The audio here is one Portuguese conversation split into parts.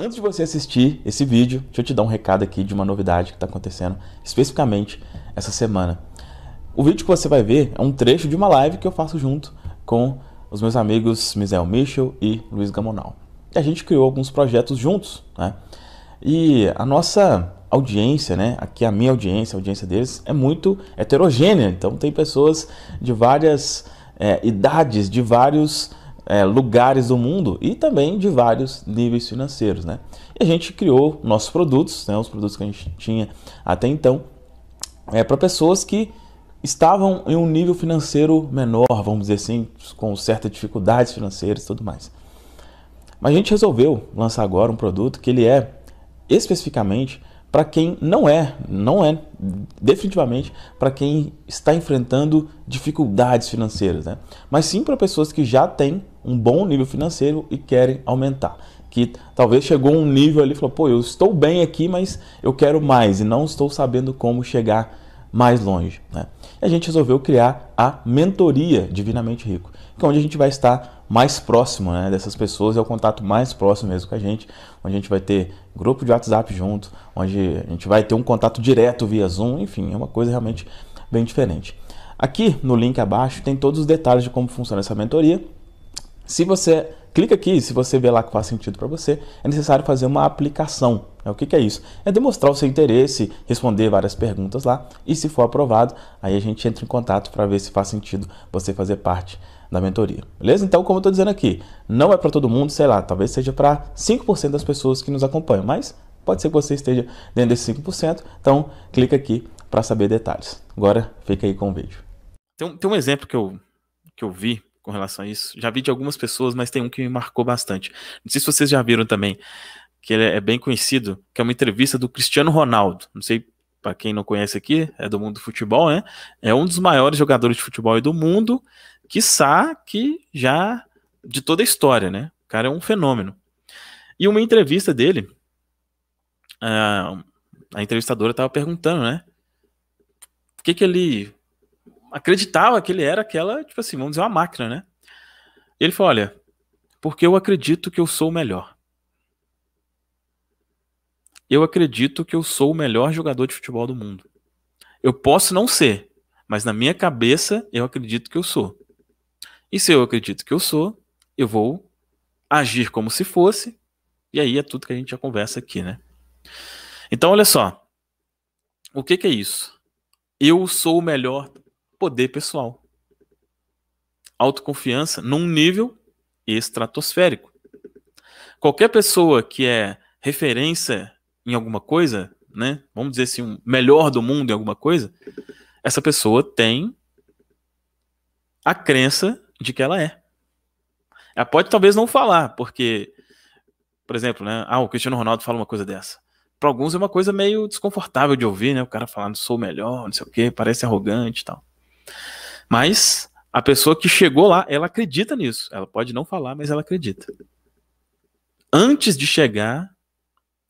Antes de você assistir esse vídeo, deixa eu te dar um recado aqui de uma novidade que está acontecendo especificamente essa semana. O vídeo que você vai ver é um trecho de uma live que eu faço junto com os meus amigos Mizel Michel e Luiz Gamonal. E a gente criou alguns projetos juntos, né? E a nossa audiência, né? Aqui a minha audiência, a audiência deles é muito heterogênea. Então tem pessoas de várias é, idades, de vários é, lugares do mundo e também de vários níveis financeiros, né? E a gente criou nossos produtos, né, os produtos que a gente tinha até então, é, para pessoas que estavam em um nível financeiro menor, vamos dizer assim, com certas dificuldades financeiras e tudo mais. Mas a gente resolveu lançar agora um produto que ele é especificamente para quem não é, não é definitivamente para quem está enfrentando dificuldades financeiras, né? mas sim para pessoas que já têm um bom nível financeiro e querem aumentar. Que talvez chegou um nível ali e falou: pô, eu estou bem aqui, mas eu quero mais e não estou sabendo como chegar mais longe. Né? E a gente resolveu criar a mentoria Divinamente Rico, que é onde a gente vai estar mais próximo né, dessas pessoas, é o contato mais próximo mesmo com a gente, onde a gente vai ter grupo de WhatsApp junto, onde a gente vai ter um contato direto via Zoom, enfim, é uma coisa realmente bem diferente. Aqui no link abaixo tem todos os detalhes de como funciona essa mentoria. Se você clica aqui, se você vê lá que faz sentido para você, é necessário fazer uma aplicação né? O que, que é isso? É demonstrar o seu interesse, responder várias perguntas lá e, se for aprovado, aí a gente entra em contato para ver se faz sentido você fazer parte da mentoria. Beleza? Então, como eu estou dizendo aqui, não é para todo mundo, sei lá, talvez seja para 5% das pessoas que nos acompanham, mas pode ser que você esteja dentro desses 5%. Então, clica aqui para saber detalhes. Agora, fica aí com o vídeo. Tem, tem um exemplo que eu, que eu vi com relação a isso. Já vi de algumas pessoas, mas tem um que me marcou bastante. Não sei se vocês já viram também que ele é, é bem conhecido, que é uma entrevista do Cristiano Ronaldo. Não sei para quem não conhece aqui, é do mundo do futebol, né? É um dos maiores jogadores de futebol do mundo, que que já de toda a história, né? O cara é um fenômeno. E uma entrevista dele, a, ah, a entrevistadora estava perguntando, né? O que que ele acreditava que ele era aquela, tipo assim, vamos dizer, uma máquina, né? Ele falou, olha, porque eu acredito que eu sou o melhor eu acredito que eu sou o melhor jogador de futebol do mundo. Eu posso não ser, mas na minha cabeça eu acredito que eu sou. E se eu acredito que eu sou, eu vou agir como se fosse, e aí é tudo que a gente já conversa aqui, né? Então, olha só. O que, que é isso? Eu sou o melhor poder pessoal. Autoconfiança num nível estratosférico. Qualquer pessoa que é referência em alguma coisa, né? Vamos dizer assim, um melhor do mundo em alguma coisa, essa pessoa tem a crença de que ela é. Ela pode talvez não falar, porque, por exemplo, né? Ah, o Cristiano Ronaldo fala uma coisa dessa. Para alguns é uma coisa meio desconfortável de ouvir, né? O cara falando sou melhor, não sei o quê, parece arrogante e tal. Mas a pessoa que chegou lá, ela acredita nisso. Ela pode não falar, mas ela acredita. Antes de chegar,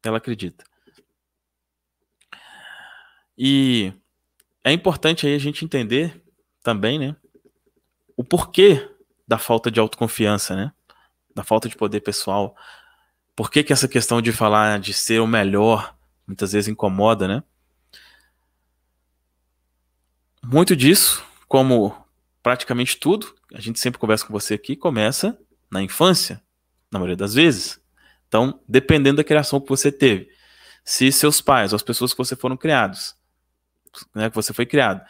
ela acredita. E é importante aí a gente entender também, né, o porquê da falta de autoconfiança, né? Da falta de poder pessoal. Por que, que essa questão de falar de ser o melhor muitas vezes incomoda, né? Muito disso, como praticamente tudo, a gente sempre conversa com você aqui, começa na infância, na maioria das vezes. Então, dependendo da criação que você teve, se seus pais, ou as pessoas que você foram criados, né, que você foi criado,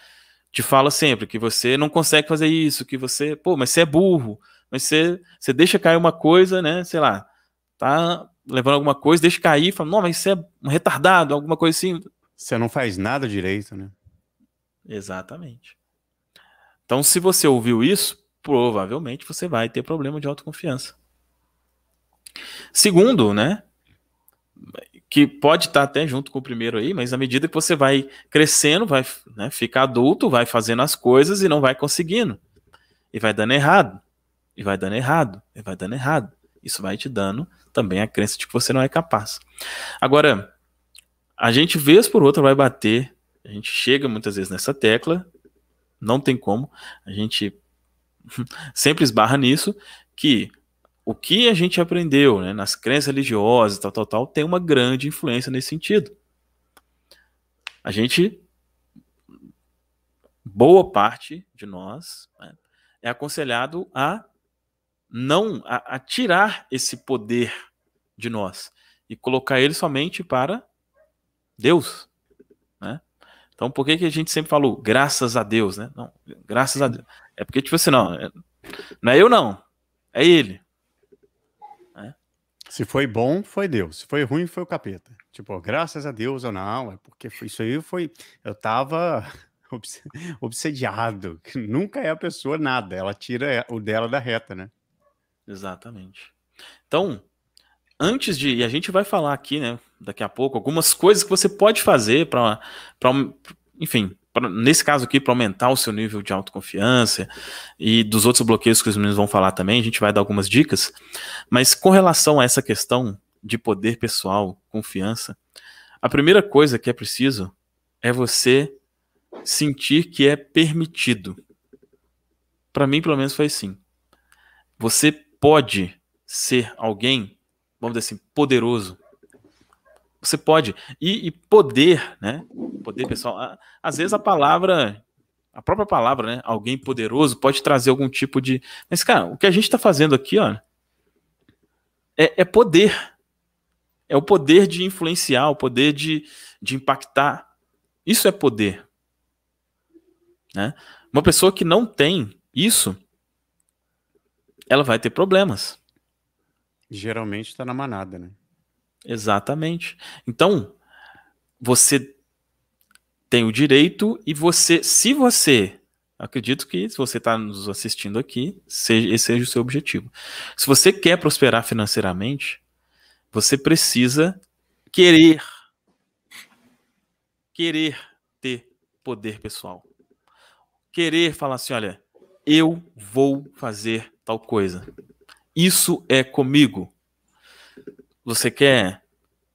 te fala sempre que você não consegue fazer isso, que você, pô, mas você é burro, mas você, você deixa cair uma coisa, né, sei lá, tá levando alguma coisa, deixa cair, fala, não, mas você é um retardado, alguma coisa assim. Você não faz nada direito, né? Exatamente. Então, se você ouviu isso, provavelmente você vai ter problema de autoconfiança. Segundo, né? que pode estar até junto com o primeiro aí, mas à medida que você vai crescendo, vai né, ficar adulto, vai fazendo as coisas e não vai conseguindo. E vai dando errado. E vai dando errado. E vai dando errado. Isso vai te dando também a crença de que você não é capaz. Agora, a gente vez por outra vai bater, a gente chega muitas vezes nessa tecla, não tem como, a gente sempre esbarra nisso, que o que a gente aprendeu né, nas crenças religiosas, tal, tal, tal, tem uma grande influência nesse sentido. A gente, boa parte de nós, né, é aconselhado a não, a, a tirar esse poder de nós e colocar ele somente para Deus. Né? Então, por que, que a gente sempre falou oh, graças a Deus? Né? Não, graças a Deus. É porque, tipo assim, não, é, não é eu não, é ele. Né? Se foi bom, foi Deus. Se foi ruim, foi o capeta. Tipo, graças a Deus ou não, é porque foi, isso aí foi. Eu tava obsediado. Nunca é a pessoa nada. Ela tira o dela da reta, né? Exatamente. Então, antes de. E a gente vai falar aqui, né? Daqui a pouco, algumas coisas que você pode fazer para enfim, pra, nesse caso aqui, para aumentar o seu nível de autoconfiança e dos outros bloqueios que os meninos vão falar também, a gente vai dar algumas dicas. Mas com relação a essa questão de poder pessoal, confiança, a primeira coisa que é preciso é você sentir que é permitido. Para mim, pelo menos, foi assim. Você pode ser alguém, vamos dizer assim, poderoso, você pode. E, e, poder, né? Poder, pessoal. Às vezes a palavra, a própria palavra, né? Alguém poderoso pode trazer algum tipo de. Mas, cara, o que a gente está fazendo aqui, ó, é, é, poder. É o poder de influenciar, o poder de, de impactar. Isso é poder. Né? Uma pessoa que não tem isso, ela vai ter problemas. Geralmente está na manada, né? Exatamente. Então, você tem o direito e você, se você, acredito que se você está nos assistindo aqui, seja, esse seja o seu objetivo. Se você quer prosperar financeiramente, você precisa querer, querer ter poder pessoal. Querer falar assim, olha, eu vou fazer tal coisa. Isso é comigo você quer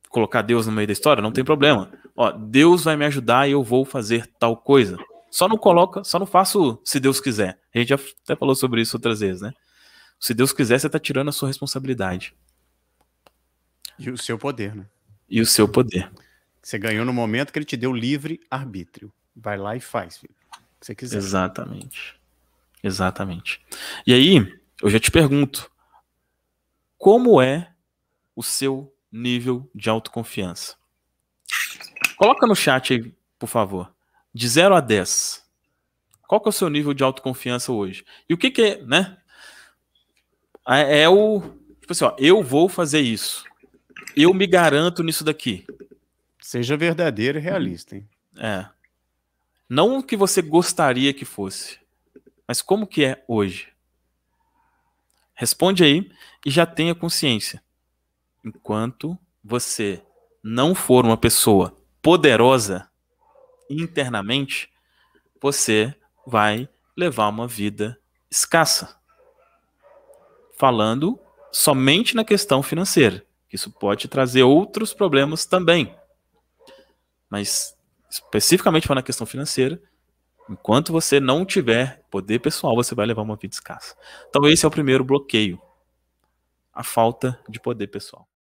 colocar Deus no meio da história, não tem problema. Ó, Deus vai me ajudar e eu vou fazer tal coisa. Só não coloca, só não faço se Deus quiser. A gente já até falou sobre isso outras vezes, né? Se Deus quiser, você está tirando a sua responsabilidade. E o seu poder, né? E o seu poder. Você ganhou no momento que ele te deu livre arbítrio. Vai lá e faz, filho. que você quiser. Exatamente. Exatamente. E aí, eu já te pergunto: como é o seu nível de autoconfiança. Coloca no chat aí, por favor. De 0 a 10. Qual que é o seu nível de autoconfiança hoje? E o que que é, né? É, é o, tipo assim, ó, eu vou fazer isso. Eu me garanto nisso daqui. Seja verdadeiro e realista, hein? É. Não o que você gostaria que fosse, mas como que é hoje. Responde aí e já tenha consciência. Enquanto você não for uma pessoa poderosa internamente, você vai levar uma vida escassa. Falando somente na questão financeira, que isso pode trazer outros problemas também. Mas especificamente falando na questão financeira, enquanto você não tiver poder pessoal, você vai levar uma vida escassa. Então esse é o primeiro bloqueio, a falta de poder pessoal.